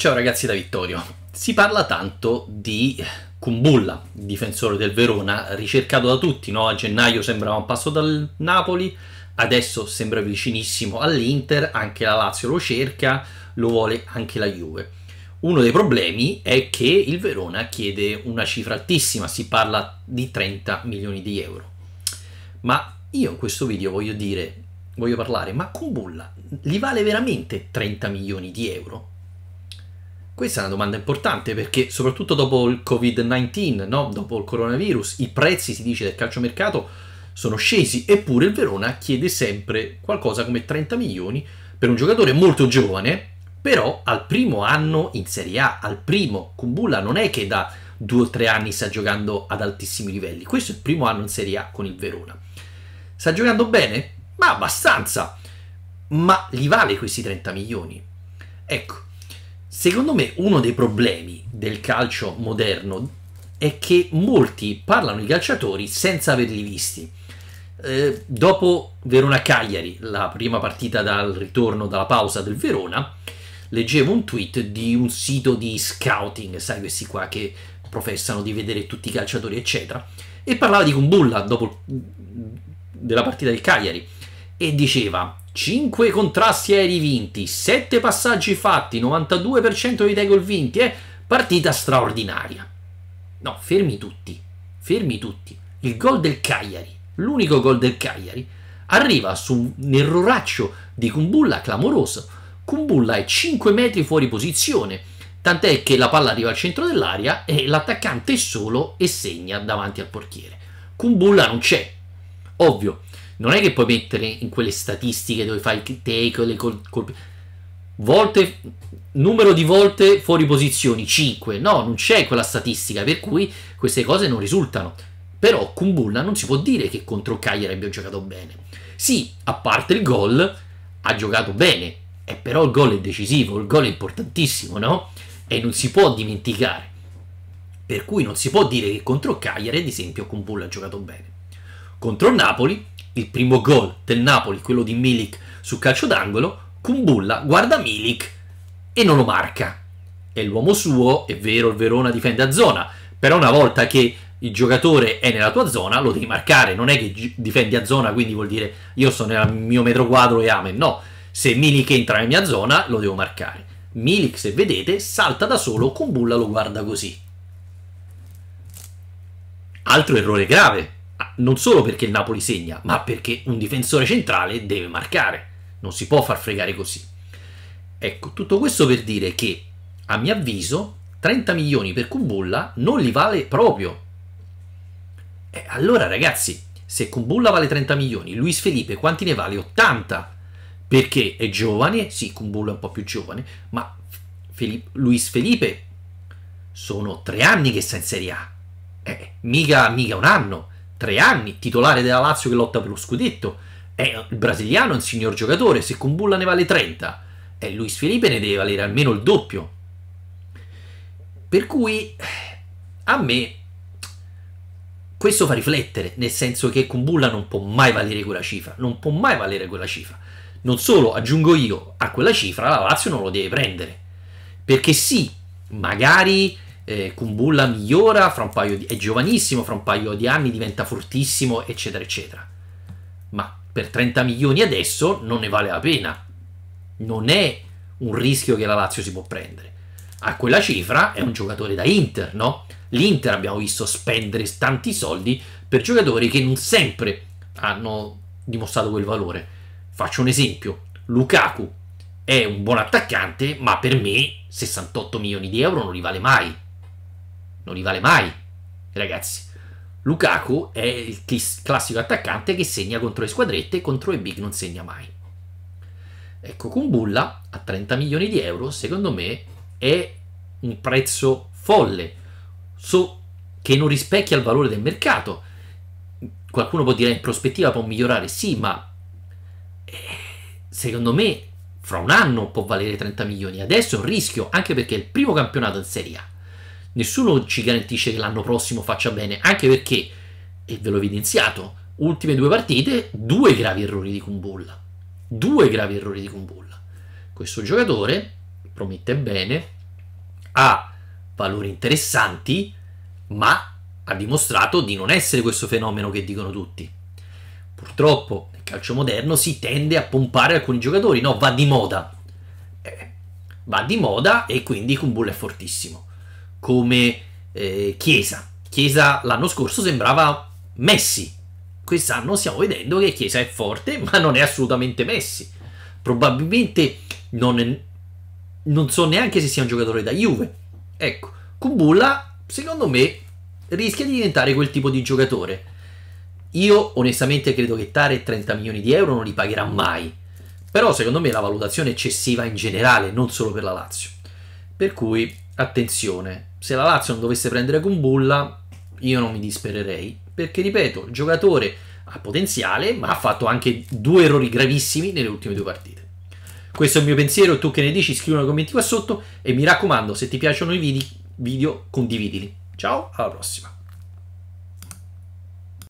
Ciao ragazzi da Vittorio. Si parla tanto di Kumbulla, difensore del Verona, ricercato da tutti, no? A gennaio sembrava un passo dal Napoli, adesso sembra vicinissimo all'Inter, anche la Lazio lo cerca, lo vuole anche la Juve. Uno dei problemi è che il Verona chiede una cifra altissima, si parla di 30 milioni di euro. Ma io in questo video voglio dire, voglio parlare, ma Kumbulla li vale veramente 30 milioni di euro? Questa è una domanda importante perché soprattutto dopo il Covid-19, no? dopo il coronavirus, i prezzi, si dice, del calciomercato sono scesi, eppure il Verona chiede sempre qualcosa come 30 milioni per un giocatore molto giovane, però al primo anno in Serie A, al primo, Kumbulla non è che da due o tre anni sta giocando ad altissimi livelli, questo è il primo anno in Serie A con il Verona. Sta giocando bene? Ma abbastanza, ma gli vale questi 30 milioni? Ecco, Secondo me uno dei problemi del calcio moderno è che molti parlano di calciatori senza averli visti. Eh, dopo Verona-Cagliari, la prima partita dal ritorno dalla pausa del Verona, leggevo un tweet di un sito di scouting, sai questi qua che professano di vedere tutti i calciatori, eccetera, e parlava di Kumbulla dopo mm, della partita del Cagliari e diceva 5 contrasti aerei vinti, 7 passaggi fatti, 92% di tackle vinti, eh? partita straordinaria. No, fermi tutti, fermi tutti. Il gol del Cagliari, l'unico gol del Cagliari, arriva su un erroraccio di Kumbulla clamoroso. Kumbulla è 5 metri fuori posizione, tant'è che la palla arriva al centro dell'aria e l'attaccante è solo e segna davanti al portiere. Kumbulla non c'è. Ovvio, non è che puoi mettere in quelle statistiche dove fai il take, le col- colpi. Volte, numero di volte fuori posizioni 5. No, non c'è quella statistica, per cui queste cose non risultano. Però Kumbulla non si può dire che contro Cagliari abbia giocato bene. Sì, a parte il gol, ha giocato bene, eh, però il gol è decisivo, il gol è importantissimo, no? E non si può dimenticare. Per cui non si può dire che contro Cagliari, ad esempio, con Kumbulla ha giocato bene. Contro Napoli il primo gol del Napoli, quello di Milik su calcio d'angolo, Kumbulla guarda Milik e non lo marca. È l'uomo suo, è vero, il Verona difende a zona, però una volta che il giocatore è nella tua zona lo devi marcare, non è che difendi a zona, quindi vuol dire io sono nel mio metro quadro e amen, no. Se Milik entra nella mia zona lo devo marcare. Milik, se vedete, salta da solo, Kumbulla lo guarda così. Altro errore grave, non solo perché il Napoli segna, ma perché un difensore centrale deve marcare, non si può far fregare così. Ecco, tutto questo per dire che, a mio avviso, 30 milioni per Kumbulla non li vale proprio. Eh, allora ragazzi, se Kumbulla vale 30 milioni, Luis Felipe quanti ne vale? 80. Perché è giovane, sì, Kumbulla è un po' più giovane, ma Felipe, Luis Felipe sono tre anni che sta in Serie A. Eh, mica, mica un anno tre anni, titolare della Lazio che lotta per lo scudetto. È il brasiliano è un signor giocatore, se con Bulla ne vale 30 e Luis Felipe ne deve valere almeno il doppio. Per cui a me questo fa riflettere, nel senso che con Bulla non può mai valere quella cifra, non può mai valere quella cifra. Non solo, aggiungo io, a quella cifra la Lazio non lo deve prendere. Perché sì, magari eh, Kumbulla migliora, fra un paio di, è giovanissimo, fra un paio di anni diventa fortissimo, eccetera, eccetera. Ma per 30 milioni adesso non ne vale la pena. Non è un rischio che la Lazio si può prendere. A quella cifra è un giocatore da Inter, no? L'Inter abbiamo visto spendere tanti soldi per giocatori che non sempre hanno dimostrato quel valore. Faccio un esempio, Lukaku è un buon attaccante, ma per me 68 milioni di euro non li vale mai non li vale mai, ragazzi. Lukaku è il classico attaccante che segna contro le squadrette, contro i big non segna mai. Ecco, Kumbulla a 30 milioni di euro, secondo me, è un prezzo folle, so, che non rispecchia il valore del mercato. Qualcuno può dire in prospettiva può migliorare, sì, ma eh, secondo me fra un anno può valere 30 milioni. Adesso è un rischio, anche perché è il primo campionato in Serie A nessuno ci garantisce che l'anno prossimo faccia bene, anche perché, e ve l'ho evidenziato, ultime due partite, due gravi errori di Kumbulla. Due gravi errori di Kumbulla. Questo giocatore promette bene, ha valori interessanti, ma ha dimostrato di non essere questo fenomeno che dicono tutti. Purtroppo nel calcio moderno si tende a pompare alcuni giocatori, no, va di moda. Eh, va di moda e quindi Kumbulla è fortissimo come eh, Chiesa. Chiesa l'anno scorso sembrava Messi, quest'anno stiamo vedendo che Chiesa è forte, ma non è assolutamente Messi. Probabilmente non, è, non so neanche se sia un giocatore da Juve. Ecco, Kumbulla, secondo me, rischia di diventare quel tipo di giocatore. Io onestamente credo che Tare 30 milioni di euro non li pagherà mai. Però secondo me la valutazione è eccessiva in generale, non solo per la Lazio. Per cui attenzione, se la Lazio non dovesse prendere Kumbulla, io non mi dispererei, perché ripeto, il giocatore ha potenziale, ma ha fatto anche due errori gravissimi nelle ultime due partite. Questo è il mio pensiero, tu che ne dici scrivi nei commenti qua sotto e mi raccomando, se ti piacciono i video, video condividili. Ciao, alla prossima.